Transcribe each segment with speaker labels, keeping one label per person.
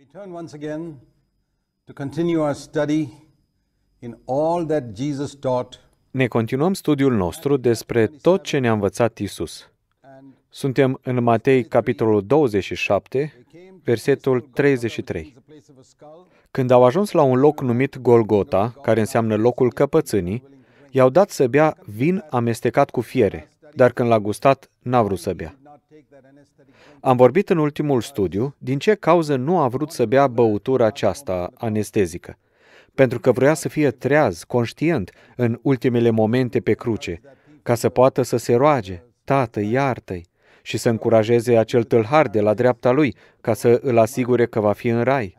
Speaker 1: We turn once again to continue our study in all that Jesus taught. Ne continuăm studiul nostru despre tot ce ne-a învățat Isus. Suntem în Matei, capitolul 27, versetul 33. Când au ajuns la un loc numit Golgota, care înseamnă locul căpățânii, i-au dat să bea vin amestecat cu fiere, dar când l-a gustat, n-a vrut să bea. Am vorbit în ultimul studiu din ce cauză nu a vrut să bea băutura aceasta anestezică. Pentru că vrea să fie treaz, conștient, în ultimele momente pe cruce, ca să poată să se roage, Tată, iartă-i, și să încurajeze acel tâlhar de la dreapta lui, ca să îl asigure că va fi în rai.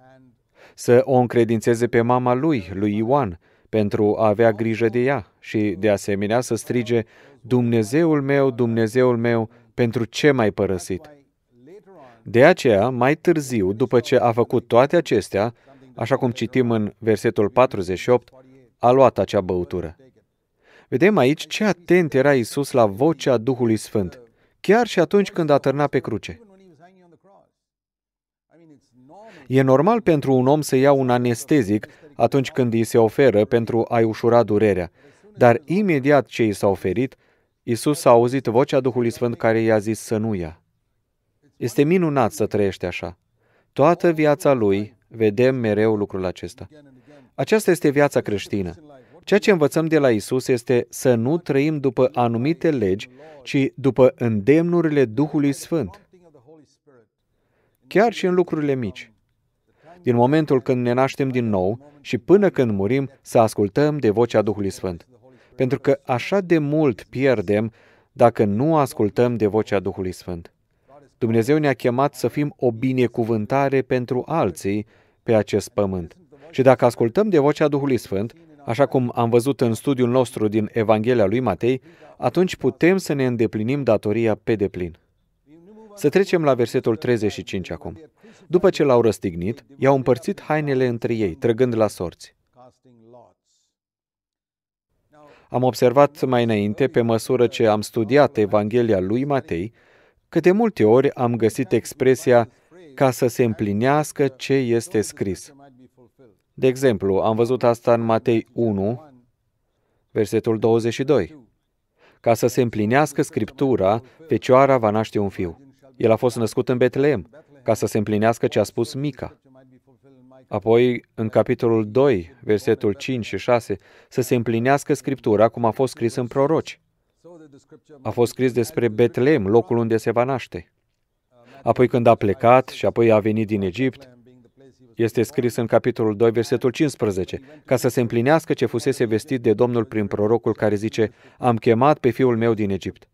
Speaker 1: Să o încredințeze pe mama lui, lui Ioan, pentru a avea grijă de ea și, de asemenea, să strige, Dumnezeul meu, Dumnezeul meu, pentru ce m-ai părăsit? De aceea, mai târziu, după ce a făcut toate acestea, așa cum citim în versetul 48, a luat acea băutură. Vedem aici ce atent era Isus la vocea Duhului Sfânt, chiar și atunci când a târnat pe cruce. E normal pentru un om să ia un anestezic atunci când îi se oferă pentru a-i ușura durerea, dar imediat ce i s-a oferit, Isus a auzit vocea Duhului Sfânt care i-a zis să nu ia. Este minunat să trăiești așa. Toată viața lui vedem mereu lucrul acesta. Aceasta este viața creștină. Ceea ce învățăm de la Isus este să nu trăim după anumite legi, ci după îndemnurile Duhului Sfânt. Chiar și în lucrurile mici. Din momentul când ne naștem din nou și până când murim, să ascultăm de vocea Duhului Sfânt pentru că așa de mult pierdem dacă nu ascultăm de vocea Duhului Sfânt. Dumnezeu ne-a chemat să fim o binecuvântare pentru alții pe acest pământ. Și dacă ascultăm de vocea Duhului Sfânt, așa cum am văzut în studiul nostru din Evanghelia lui Matei, atunci putem să ne îndeplinim datoria pe deplin. Să trecem la versetul 35 acum. După ce l-au răstignit, i-au împărțit hainele între ei, trăgând la sorți. Am observat mai înainte, pe măsură ce am studiat Evanghelia lui Matei, că de multe ori am găsit expresia ca să se împlinească ce este scris. De exemplu, am văzut asta în Matei 1, versetul 22. Ca să se împlinească Scriptura, Fecioara va naște un fiu. El a fost născut în Betleem, ca să se împlinească ce a spus Mica. Apoi, în capitolul 2, versetul 5 și 6, să se împlinească Scriptura cum a fost scris în proroci. A fost scris despre Betlehem, locul unde se va naște. Apoi când a plecat și apoi a venit din Egipt, este scris în capitolul 2, versetul 15, ca să se împlinească ce fusese vestit de Domnul prin prorocul care zice, am chemat pe fiul meu din Egipt.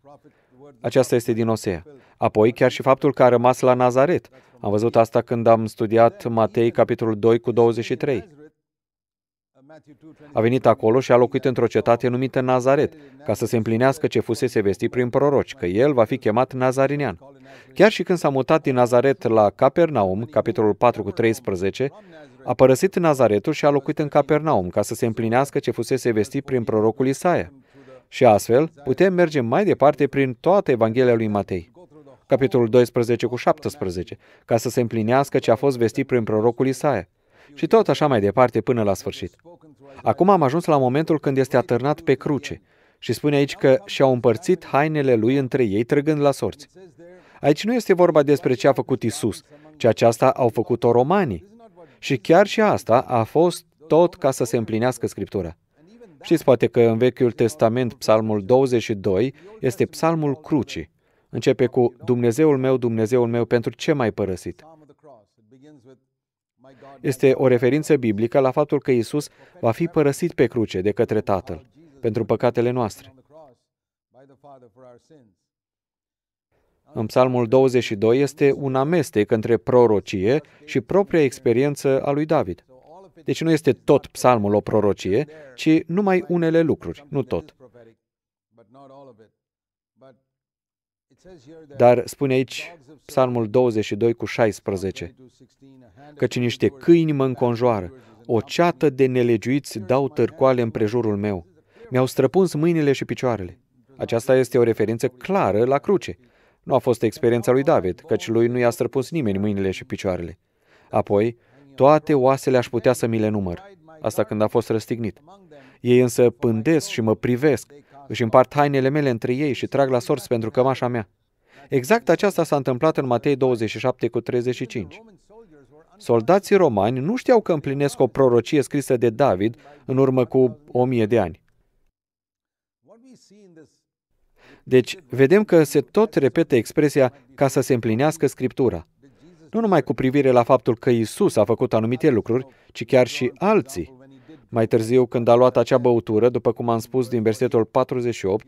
Speaker 1: Aceasta este din Osea. Apoi, chiar și faptul că a rămas la Nazaret, am văzut asta când am studiat Matei, capitolul 2, cu 23. A venit acolo și a locuit într-o cetate numită Nazaret, ca să se împlinească ce fusese vestit prin proroci, că el va fi chemat Nazarinean. Chiar și când s-a mutat din Nazaret la Capernaum, capitolul 4 cu 13, a părăsit Nazaretul și a locuit în Capernaum, ca să se împlinească ce fusese vestit prin prorocul Isaia. Și astfel, putem merge mai departe prin toată Evanghelia lui Matei capitolul 12 cu 17, ca să se împlinească ce a fost vestit prin prorocul Isaia. Și tot așa mai departe până la sfârșit. Acum am ajuns la momentul când este atârnat pe cruce și spune aici că și-au împărțit hainele lui între ei trăgând la sorți. Aici nu este vorba despre ce a făcut Isus, ci aceasta au făcut-o romanii. Și chiar și asta a fost tot ca să se împlinească Scriptura. Știți poate că în Vechiul Testament, Psalmul 22 este Psalmul Crucii. Începe cu Dumnezeul meu, Dumnezeul meu, pentru ce m-ai părăsit? Este o referință biblică la faptul că Isus va fi părăsit pe cruce de către Tatăl pentru păcatele noastre. În Psalmul 22 este un amestec între prorocie și propria experiență a lui David. Deci nu este tot psalmul o prorocie, ci numai unele lucruri, nu tot. Dar spune aici Psalmul 22 cu 16, căci niște câini mă înconjoară, o ceată de nelegiuiți dau târcoale împrejurul meu. Mi-au străpuns mâinile și picioarele. Aceasta este o referință clară la cruce. Nu a fost experiența lui David, căci lui nu i-a străpuns nimeni mâinile și picioarele. Apoi, toate oasele aș putea să mi le număr. Asta când a fost răstignit. Ei însă pândesc și mă privesc. Își împart hainele mele între ei și trag la sorți pentru cămașa mea. Exact aceasta s-a întâmplat în Matei 27 cu 35. Soldații romani nu știau că împlinesc o prorocie scrisă de David în urmă cu o mie de ani. Deci, vedem că se tot repete expresia ca să se împlinească Scriptura. Nu numai cu privire la faptul că Isus a făcut anumite lucruri, ci chiar și alții. Mai târziu, când a luat acea băutură, după cum am spus din versetul 48,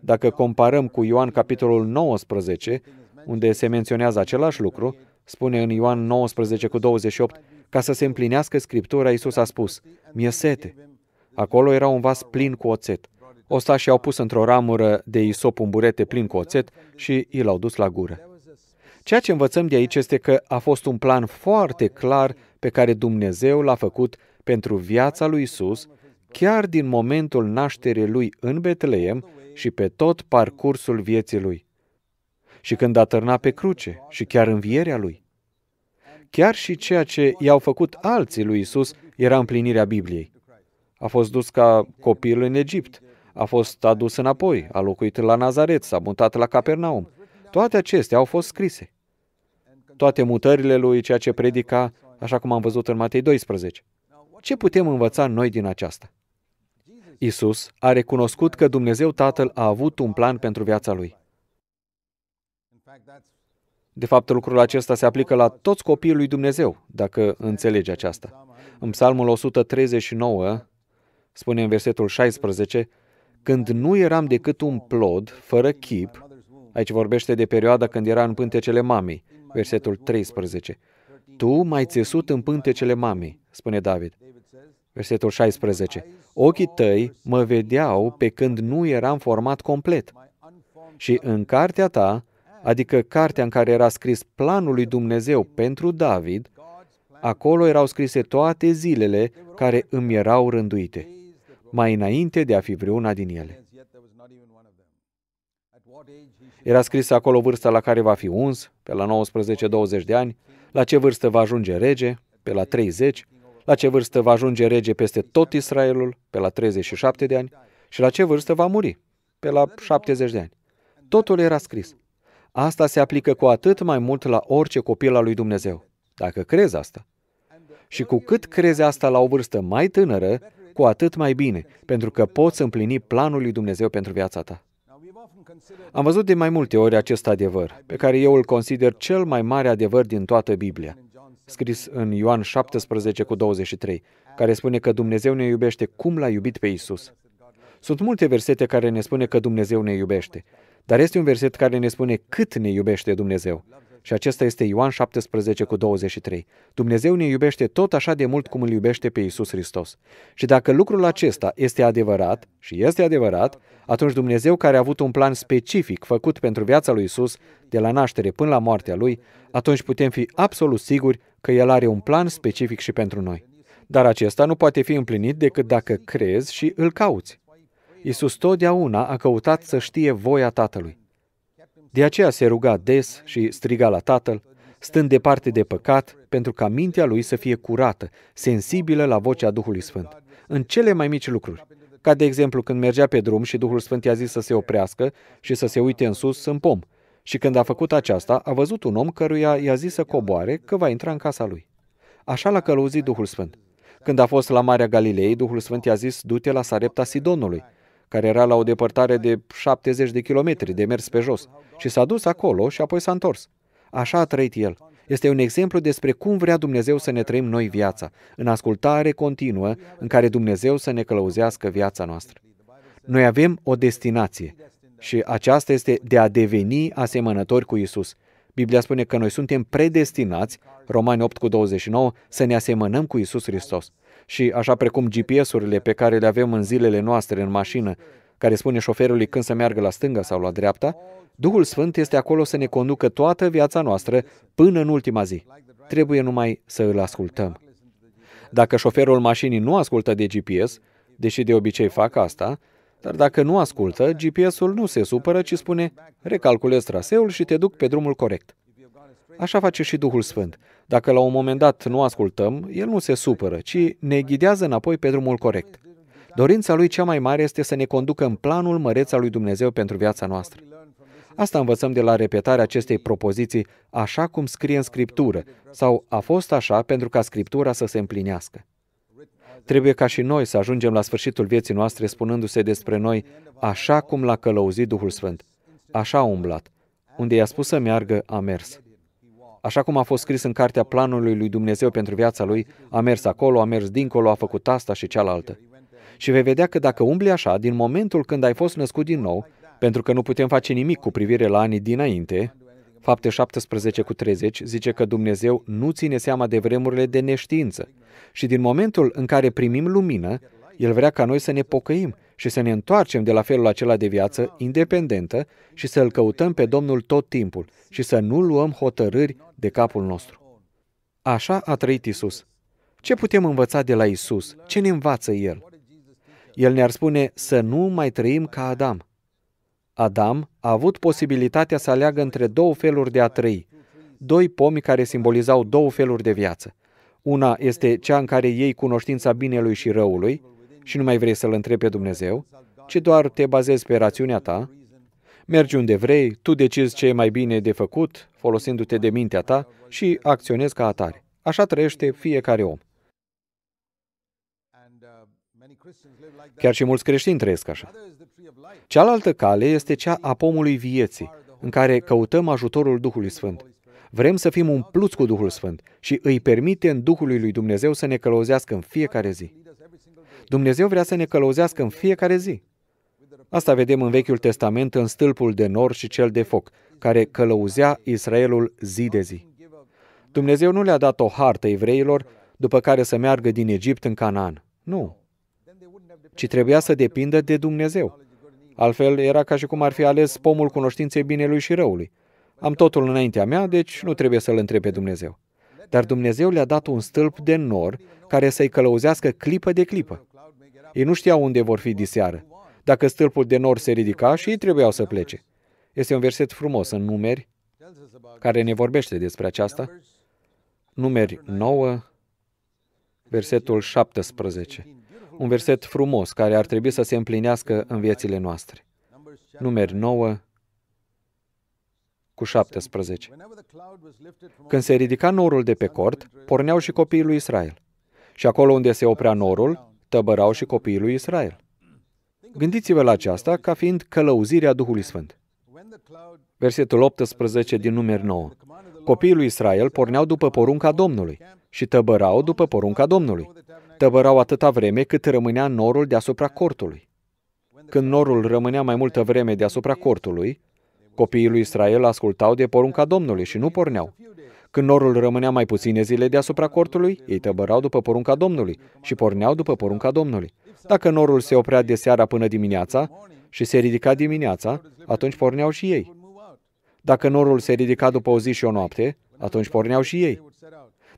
Speaker 1: dacă comparăm cu Ioan capitolul 19, unde se menționează același lucru, spune în Ioan 19 cu 28, ca să se împlinească Scriptura, Iisus a spus, Mie sete. Acolo era un vas plin cu oțet. Ostașii au pus într-o ramură de isop un burete plin cu oțet și i l-au dus la gură. Ceea ce învățăm de aici este că a fost un plan foarte clar pe care Dumnezeu l-a făcut pentru viața lui Isus, chiar din momentul nașterii lui în Betleem și pe tot parcursul vieții lui. Și când a târnat pe cruce și chiar învierea lui. Chiar și ceea ce i-au făcut alții lui Isus era împlinirea Bibliei. A fost dus ca copil în Egipt, a fost adus înapoi, a locuit la Nazaret, s-a mutat la Capernaum. Toate acestea au fost scrise. Toate mutările lui, ceea ce predica, așa cum am văzut în Matei 12 ce putem învăța noi din aceasta? Isus a recunoscut că Dumnezeu Tatăl a avut un plan pentru viața lui. De fapt, lucrul acesta se aplică la toți copiii lui Dumnezeu, dacă înțelegi aceasta. În Psalmul 139, spune în versetul 16, când nu eram decât un plod, fără chip, aici vorbește de perioada când era în pântecele mamei, versetul 13, tu m-ai țesut în pântecele mamei, spune David. Versetul 16. Ochii tăi mă vedeau pe când nu eram format complet. Și în cartea ta, adică cartea în care era scris planul lui Dumnezeu pentru David, acolo erau scrise toate zilele care îmi erau rânduite, mai înainte de a fi vreuna din ele. Era scris acolo vârsta la care va fi uns, pe la 19-20 de ani, la ce vârstă va ajunge rege, pe la 30, la ce vârstă va ajunge rege peste tot Israelul, pe la 37 de ani, și la ce vârstă va muri, pe la 70 de ani. Totul era scris. Asta se aplică cu atât mai mult la orice copil al lui Dumnezeu, dacă crezi asta. Și cu cât crezi asta la o vârstă mai tânără, cu atât mai bine, pentru că poți împlini planul lui Dumnezeu pentru viața ta. Am văzut de mai multe ori acest adevăr, pe care eu îl consider cel mai mare adevăr din toată Biblia scris în Ioan 17 cu 23, care spune că Dumnezeu ne iubește cum l-a iubit pe Isus. Sunt multe versete care ne spune că Dumnezeu ne iubește, dar este un verset care ne spune cât ne iubește Dumnezeu. Și acesta este Ioan 17 cu 23. Dumnezeu ne iubește tot așa de mult cum îl iubește pe Isus Hristos. Și dacă lucrul acesta este adevărat, și este adevărat, atunci Dumnezeu care a avut un plan specific făcut pentru viața lui Isus, de la naștere până la moartea lui, atunci putem fi absolut siguri că El are un plan specific și pentru noi. Dar acesta nu poate fi împlinit decât dacă crezi și îl cauți. Iisus totdeauna a căutat să știe voia Tatălui. De aceea se ruga des și striga la Tatăl, stând departe de păcat, pentru ca mintea lui să fie curată, sensibilă la vocea Duhului Sfânt, în cele mai mici lucruri. Ca de exemplu când mergea pe drum și Duhul Sfânt i-a zis să se oprească și să se uite în sus în pom, și când a făcut aceasta, a văzut un om căruia i-a zis să coboare că va intra în casa lui. Așa l-a călăuzit Duhul Sfânt. Când a fost la Marea Galilei, Duhul Sfânt i-a zis, du-te la Sarepta Sidonului, care era la o depărtare de 70 de kilometri de mers pe jos. Și s-a dus acolo și apoi s-a întors. Așa a trăit el. Este un exemplu despre cum vrea Dumnezeu să ne trăim noi viața, în ascultare continuă, în care Dumnezeu să ne călăuzească viața noastră. Noi avem o destinație. Da. Și aceasta este de a deveni asemănători cu Isus. Biblia spune că noi suntem predestinați, Romani 8 cu 29, să ne asemănăm cu Isus Hristos. Și așa precum GPS-urile pe care le avem în zilele noastre în mașină, care spune șoferului când să meargă la stânga sau la dreapta, Duhul Sfânt este acolo să ne conducă toată viața noastră până în ultima zi. Trebuie numai să îl ascultăm. Dacă șoferul mașinii nu ascultă de GPS, deși de obicei fac asta, dar dacă nu ascultă, GPS-ul nu se supără, ci spune, recalculez traseul și te duc pe drumul corect. Așa face și Duhul Sfânt. Dacă la un moment dat nu ascultăm, El nu se supără, ci ne ghidează înapoi pe drumul corect. Dorința Lui cea mai mare este să ne conducă în planul măreț al Lui Dumnezeu pentru viața noastră. Asta învățăm de la repetarea acestei propoziții, așa cum scrie în Scriptură, sau a fost așa pentru ca Scriptura să se împlinească. Trebuie ca și noi să ajungem la sfârșitul vieții noastre spunându-se despre noi așa cum l-a călăuzit Duhul Sfânt, așa a umblat, unde i-a spus să meargă, a mers. Așa cum a fost scris în cartea planului lui Dumnezeu pentru viața lui, a mers acolo, a mers dincolo, a făcut asta și cealaltă. Și vei vedea că dacă umbli așa, din momentul când ai fost născut din nou, pentru că nu putem face nimic cu privire la anii dinainte, Fapte 17 cu 30 zice că Dumnezeu nu ține seama de vremurile de neștiință și din momentul în care primim lumină, El vrea ca noi să ne pocăim și să ne întoarcem de la felul acela de viață independentă și să îl căutăm pe Domnul tot timpul și să nu luăm hotărâri de capul nostru. Așa a trăit Isus. Ce putem învăța de la Isus? Ce ne învață El? El ne-ar spune să nu mai trăim ca Adam, Adam a avut posibilitatea să aleagă între două feluri de a trăi, doi pomi care simbolizau două feluri de viață. Una este cea în care iei cunoștința binelui și răului și nu mai vrei să-L întrebi pe Dumnezeu, ci doar te bazezi pe rațiunea ta, mergi unde vrei, tu decizi ce e mai bine de făcut, folosindu-te de mintea ta și acționezi ca atare. Așa trăiește fiecare om. Chiar și mulți creștini trăiesc așa. Cealaltă cale este cea a pomului vieții, în care căutăm ajutorul Duhului Sfânt. Vrem să fim umpluți cu Duhul Sfânt și îi permitem Duhului lui Dumnezeu să ne călăuzească în fiecare zi. Dumnezeu vrea să ne călăuzească în fiecare zi. Asta vedem în Vechiul Testament în stâlpul de nor și cel de foc, care călăuzea Israelul zi de zi. Dumnezeu nu le-a dat o hartă evreilor după care să meargă din Egipt în Canaan. Nu. Ci trebuia să depindă de Dumnezeu. Altfel, era ca și cum ar fi ales pomul cunoștinței binelui și răului. Am totul înaintea mea, deci nu trebuie să-L întreb pe Dumnezeu. Dar Dumnezeu le-a dat un stâlp de nor care să-i călăuzească clipă de clipă. Ei nu știau unde vor fi diseară. Dacă stâlpul de nor se ridica și ei trebuiau să plece. Este un verset frumos în numeri care ne vorbește despre aceasta. Numeri 9, versetul 17. Un verset frumos care ar trebui să se împlinească în viețile noastre. Numeri 9 cu 17. Când se ridica norul de pe cort, porneau și copiii lui Israel. Și acolo unde se oprea norul, tăbărau și copiii lui Israel. Gândiți-vă la aceasta ca fiind călăuzirea Duhului Sfânt. Versetul 18 din numer 9. Copiii lui Israel porneau după porunca Domnului și tăbărau după porunca Domnului. Tăbărau atâta vreme cât rămânea norul deasupra cortului. Când norul rămânea mai multă vreme deasupra cortului, copiii lui Israel ascultau de porunca Domnului și nu porneau. Când norul rămânea mai puține zile deasupra cortului, ei tăbărau după porunca Domnului și porneau după porunca Domnului. Dacă norul se oprea de seara până dimineața și se ridica dimineața, atunci porneau și ei. Dacă norul se ridica după o zi și o noapte, atunci porneau și ei.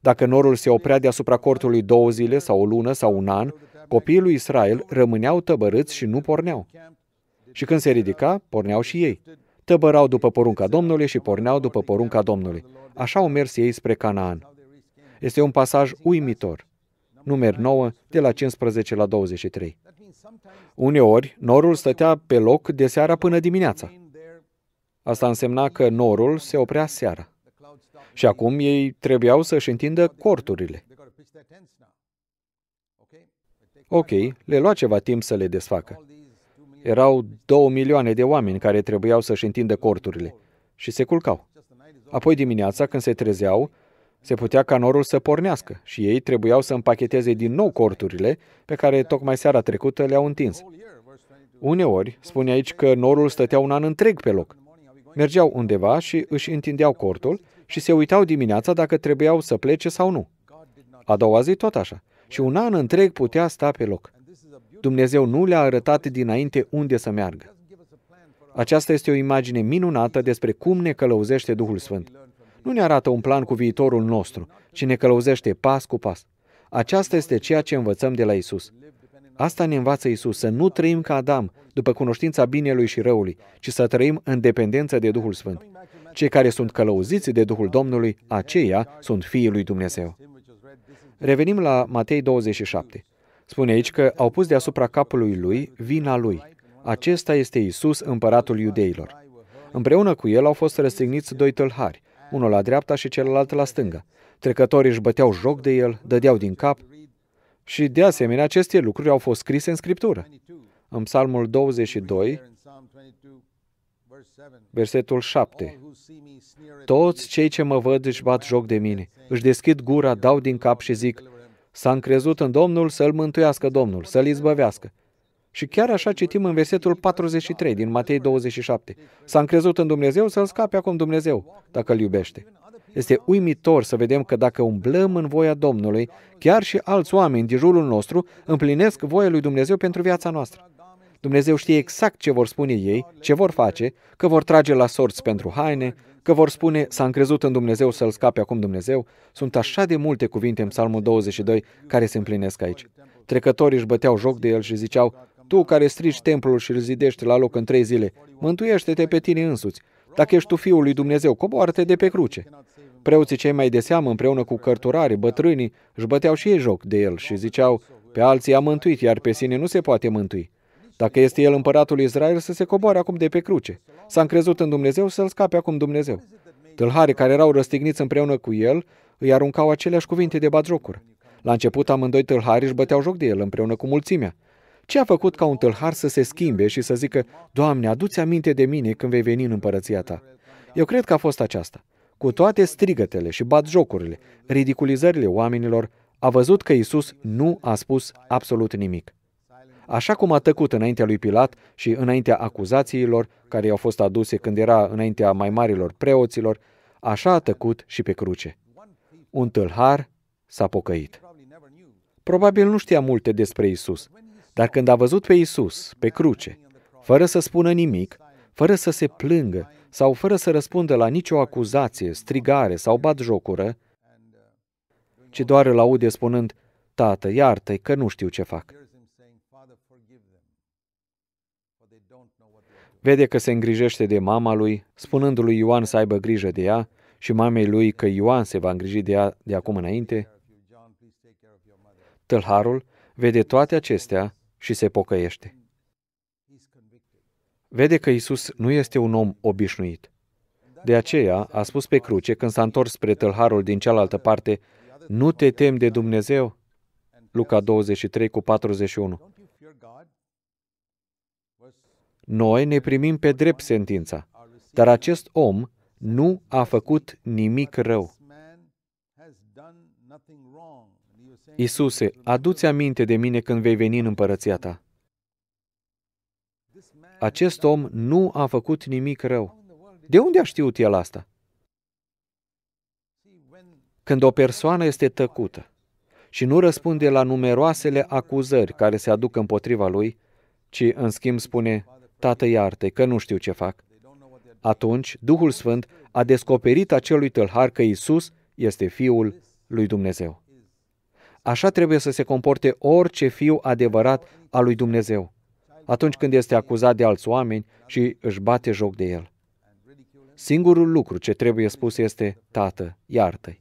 Speaker 1: Dacă norul se oprea deasupra cortului două zile sau o lună sau un an, copiii lui Israel rămâneau tăbărâți și nu porneau. Și când se ridica, porneau și ei. Tăbărau după porunca Domnului și porneau după porunca Domnului. Așa au mers ei spre Canaan. Este un pasaj uimitor. Numer 9, de la 15 la 23. Uneori, norul stătea pe loc de seara până dimineața. Asta însemna că norul se oprea seara. Și acum ei trebuiau să-și întindă corturile. Ok, le lua ceva timp să le desfacă. Erau două milioane de oameni care trebuiau să-și întindă corturile și se culcau. Apoi dimineața, când se trezeau, se putea ca norul să pornească și ei trebuiau să împacheteze din nou corturile pe care tocmai seara trecută le-au întins. Uneori, spune aici că norul stătea un an întreg pe loc. Mergeau undeva și își întindeau cortul și se uitau dimineața dacă trebuiau să plece sau nu. A doua zi tot așa. Și un an întreg putea sta pe loc. Dumnezeu nu le-a arătat dinainte unde să meargă. Aceasta este o imagine minunată despre cum ne călăuzește Duhul Sfânt. Nu ne arată un plan cu viitorul nostru, ci ne călăuzește pas cu pas. Aceasta este ceea ce învățăm de la Isus. Asta ne învață Isus, să nu trăim ca Adam, după cunoștința binelui și răului, ci să trăim în dependență de Duhul Sfânt. Cei care sunt călăuziți de Duhul Domnului, aceia sunt fiii lui Dumnezeu. Revenim la Matei 27. Spune aici că au pus deasupra capului lui vina lui. Acesta este Isus, împăratul iudeilor. Împreună cu el au fost răstigniți doi tâlhari, unul la dreapta și celălalt la stânga. Trecătorii își băteau joc de el, dădeau din cap. Și de asemenea, aceste lucruri au fost scrise în Scriptură. În Psalmul 22, Versetul 7. Toți cei ce mă văd își bat joc de mine, își deschid gura, dau din cap și zic, s-a încrezut în Domnul să-l mântuiască Domnul, să-l izbăvească. Și chiar așa citim în versetul 43 din Matei 27. S-a încrezut în Dumnezeu să-l scape acum Dumnezeu, dacă l iubește. Este uimitor să vedem că dacă umblăm în voia Domnului, chiar și alți oameni din jurul nostru împlinesc voia lui Dumnezeu pentru viața noastră. Dumnezeu știe exact ce vor spune ei, ce vor face, că vor trage la sorți pentru haine, că vor spune, s-a încrezut în Dumnezeu să-L scape acum Dumnezeu. Sunt așa de multe cuvinte în Psalmul 22 care se împlinesc aici. Trecătorii își băteau joc de el și ziceau, tu care strici templul și îl zidești la loc în trei zile, mântuiește-te pe tine însuți. Dacă ești tu Fiul lui Dumnezeu, coboară-te de pe cruce. Preoții cei mai de seamă, împreună cu cărturarii, bătrânii, își băteau și ei joc de el și ziceau, pe alții a mântuit, iar pe sine nu se poate mântui. Dacă este el împăratul Israel, să se coboare acum de pe cruce. S-a încrezut în Dumnezeu să-l scape acum Dumnezeu. Tâlharii care erau răstigniți împreună cu el îi aruncau aceleași cuvinte de bagiocuri. La început amândoi tâlharii își băteau joc de el împreună cu mulțimea. Ce a făcut ca un tâlhar să se schimbe și să zică, Doamne, aduți aminte de mine când vei veni în împărăția ta? Eu cred că a fost aceasta. Cu toate strigătele și jocurile, ridiculizările oamenilor, a văzut că Isus nu a spus absolut nimic așa cum a tăcut înaintea lui Pilat și înaintea acuzațiilor care i-au fost aduse când era înaintea mai marilor preoților, așa a tăcut și pe cruce. Un tâlhar s-a pocăit. Probabil nu știa multe despre Isus, dar când a văzut pe Isus pe cruce, fără să spună nimic, fără să se plângă sau fără să răspundă la nicio acuzație, strigare sau batjocură, ci doar îl aude spunând, Tată, iartă-i că nu știu ce fac. Vede că se îngrijește de mama lui, spunându lui Ioan să aibă grijă de ea și mamei lui că Ioan se va îngriji de ea de acum înainte. Tălharul vede toate acestea și se pocăiește. Vede că Isus nu este un om obișnuit. De aceea a spus pe cruce, când s-a întors spre tălharul din cealaltă parte, nu te temi de Dumnezeu? Luca 23 cu 41. Noi ne primim pe drept sentința, dar acest om nu a făcut nimic rău. Isuse, adu-ți aminte de mine când vei veni în împărăția ta. Acest om nu a făcut nimic rău. De unde a știut el asta? Când o persoană este tăcută și nu răspunde la numeroasele acuzări care se aduc împotriva lui, ci în schimb spune, Tată iarte, că nu știu ce fac. Atunci, Duhul Sfânt a descoperit acelui tâlhar că Isus este Fiul lui Dumnezeu. Așa trebuie să se comporte orice fiu adevărat al lui Dumnezeu, atunci când este acuzat de alți oameni și își bate joc de el. Singurul lucru ce trebuie spus este, Tată, iartă-i.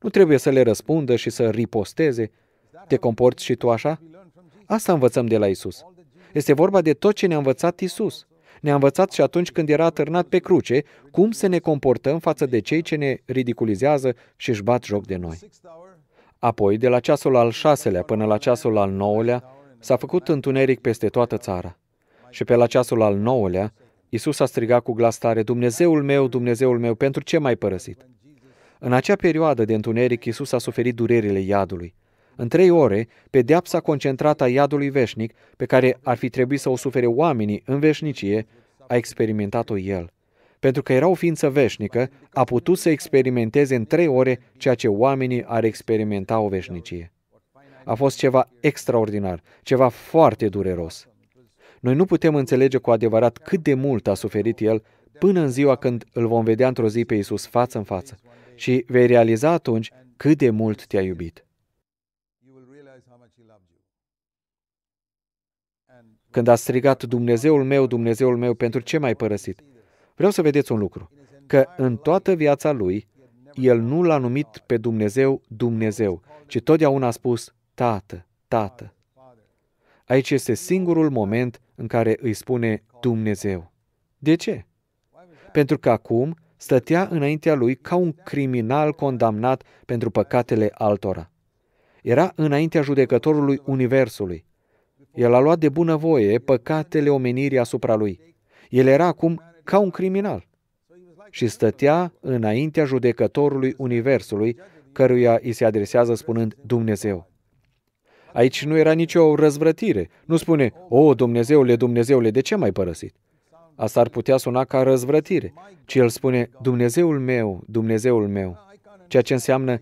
Speaker 1: Nu trebuie să le răspundă și să riposteze. Te comporți și tu așa? Asta învățăm de la Isus. Este vorba de tot ce ne-a învățat Isus. Ne-a învățat și atunci când era atârnat pe cruce cum să ne comportăm față de cei ce ne ridiculizează și își bat joc de noi. Apoi, de la ceasul al șaselea până la ceasul al nouălea, s-a făcut întuneric peste toată țara. Și pe la ceasul al nouălea, Isus a strigat cu glas tare, Dumnezeul meu, Dumnezeul meu, pentru ce m-ai părăsit? În acea perioadă de întuneric, Isus a suferit durerile iadului. În trei ore, pedeapsa concentrată a iadului veșnic, pe care ar fi trebuit să o sufere oamenii în veșnicie, a experimentat-o el. Pentru că era o ființă veșnică, a putut să experimenteze în trei ore ceea ce oamenii ar experimenta o veșnicie. A fost ceva extraordinar, ceva foarte dureros. Noi nu putem înțelege cu adevărat cât de mult a suferit el până în ziua când îl vom vedea într-o zi pe Isus față în față și vei realiza atunci cât de mult te-a iubit. când a strigat Dumnezeul meu, Dumnezeul meu, pentru ce m-ai părăsit? Vreau să vedeți un lucru, că în toată viața lui, el nu l-a numit pe Dumnezeu Dumnezeu, ci totdeauna a spus Tată, Tată. Aici este singurul moment în care îi spune Dumnezeu. De ce? Pentru că acum stătea înaintea lui ca un criminal condamnat pentru păcatele altora. Era înaintea judecătorului Universului, el a luat de voie păcatele omenirii asupra lui. El era acum ca un criminal și stătea înaintea judecătorului Universului, căruia îi se adresează spunând Dumnezeu. Aici nu era nicio răzvrătire. Nu spune, o, Dumnezeule, Dumnezeule, de ce m-ai părăsit? Asta ar putea suna ca răzvrătire, ci el spune, Dumnezeul meu, Dumnezeul meu, ceea ce înseamnă,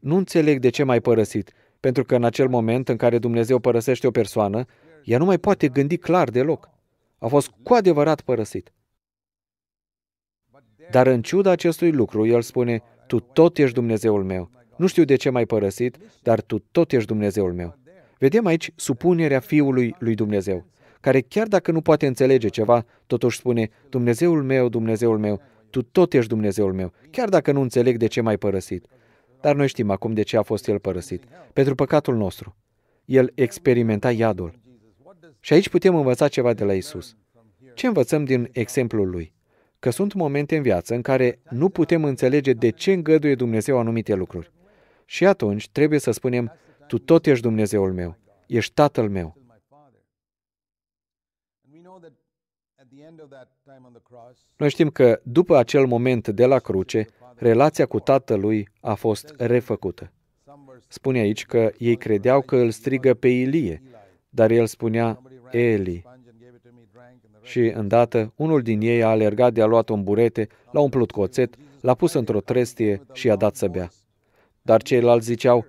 Speaker 1: nu înțeleg de ce m-ai părăsit, pentru că în acel moment în care Dumnezeu părăsește o persoană, ea nu mai poate gândi clar deloc. A fost cu adevărat părăsit. Dar în ciuda acestui lucru, el spune, tu tot ești Dumnezeul meu. Nu știu de ce m-ai părăsit, dar tu tot ești Dumnezeul meu. Vedem aici supunerea Fiului lui Dumnezeu, care chiar dacă nu poate înțelege ceva, totuși spune, Dumnezeul meu, Dumnezeul meu, tu tot ești Dumnezeul meu, chiar dacă nu înțeleg de ce m-ai părăsit. Dar noi știm acum de ce a fost el părăsit. Pentru păcatul nostru. El experimenta iadul. Și aici putem învăța ceva de la Isus. Ce învățăm din exemplul lui? Că sunt momente în viață în care nu putem înțelege de ce îngăduie Dumnezeu anumite lucruri. Și atunci trebuie să spunem, tu tot ești Dumnezeul meu, ești Tatăl meu. Noi știm că după acel moment de la cruce, relația cu tatălui a fost refăcută. Spune aici că ei credeau că îl strigă pe Ilie, dar el spunea Eli. Și îndată, unul din ei a alergat de a luat un burete, l-a umplut cu oțet, l-a pus într-o trestie și i-a dat să bea. Dar ceilalți ziceau,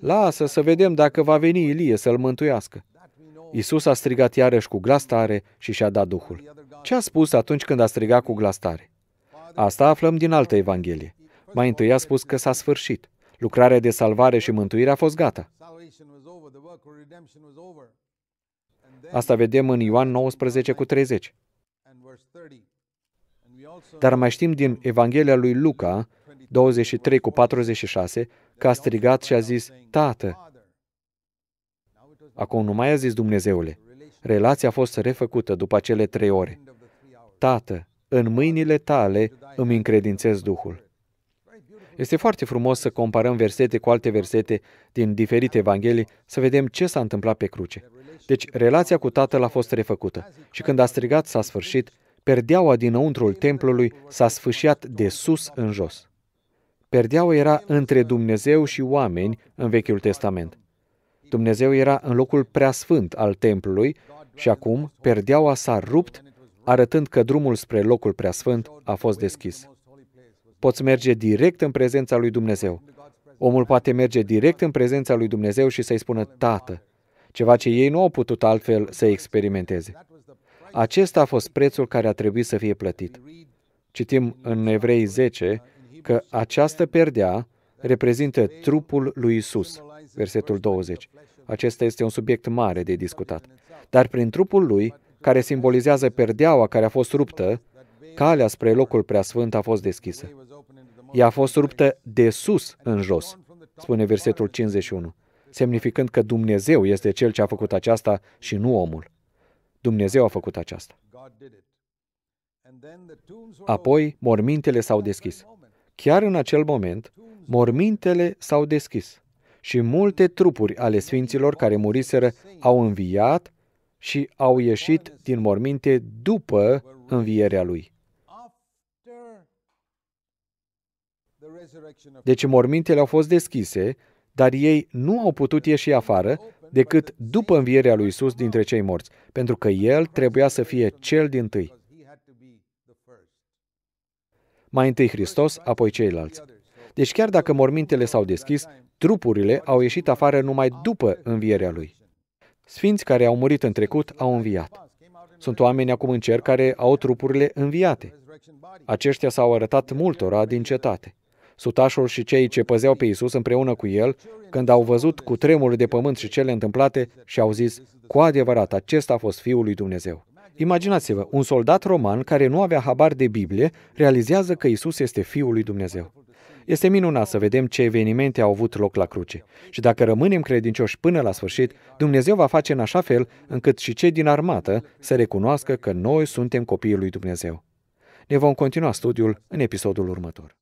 Speaker 1: lasă să vedem dacă va veni Ilie să-l mântuiască. Isus a strigat iarăși cu glas tare și și-a dat Duhul. Ce a spus atunci când a strigat cu glas tare? Asta aflăm din altă Evanghelie. Mai întâi a spus că s-a sfârșit. Lucrarea de salvare și mântuire a fost gata. Asta vedem în Ioan 19 cu 30. Dar mai știm din Evanghelia lui Luca, 23 cu 46, că a strigat și a zis, Tată! Acum nu mai a zis Dumnezeule. Relația a fost refăcută după cele trei ore. Tată, în mâinile tale îmi încredințez Duhul. Este foarte frumos să comparăm versete cu alte versete din diferite evanghelii, să vedem ce s-a întâmplat pe cruce. Deci, relația cu Tatăl a fost refăcută și când a strigat s-a sfârșit, perdeaua dinăuntrul templului s-a sfâșiat de sus în jos. Perdeaua era între Dumnezeu și oameni în Vechiul Testament. Dumnezeu era în locul preasfânt al templului și acum perdeaua s-a rupt arătând că drumul spre locul preasfânt a fost deschis. Poți merge direct în prezența lui Dumnezeu. Omul poate merge direct în prezența lui Dumnezeu și să-i spună Tată, ceva ce ei nu au putut altfel să experimenteze. Acesta a fost prețul care a trebuit să fie plătit. Citim în Evrei 10 că această perdea reprezintă trupul lui Isus, versetul 20. Acesta este un subiect mare de discutat. Dar prin trupul lui care simbolizează perdeaua care a fost ruptă, calea spre locul preasfânt a fost deschisă. Ea a fost ruptă de sus în jos, spune versetul 51, semnificând că Dumnezeu este Cel ce a făcut aceasta și nu omul. Dumnezeu a făcut aceasta. Apoi, mormintele s-au deschis. Chiar în acel moment, mormintele s-au deschis și multe trupuri ale sfinților care muriseră au înviat și au ieșit din morminte după învierea lui. Deci mormintele au fost deschise, dar ei nu au putut ieși afară decât după învierea lui Isus dintre cei morți, pentru că el trebuia să fie cel din tâi. Mai întâi Hristos, apoi ceilalți. Deci chiar dacă mormintele s-au deschis, trupurile au ieșit afară numai după învierea lui. Sfinți care au murit în trecut au înviat. Sunt oameni acum în cer care au trupurile înviate. Aceștia s-au arătat multora din cetate. Sutașul și cei ce păzeau pe Isus împreună cu el, când au văzut cu tremur de pământ și cele întâmplate, și-au zis, cu adevărat, acesta a fost Fiul lui Dumnezeu. Imaginați-vă, un soldat roman care nu avea habar de Biblie realizează că Isus este Fiul lui Dumnezeu. Este minunat să vedem ce evenimente au avut loc la cruce. Și dacă rămânem credincioși până la sfârșit, Dumnezeu va face în așa fel încât și cei din armată să recunoască că noi suntem copiii lui Dumnezeu. Ne vom continua studiul în episodul următor.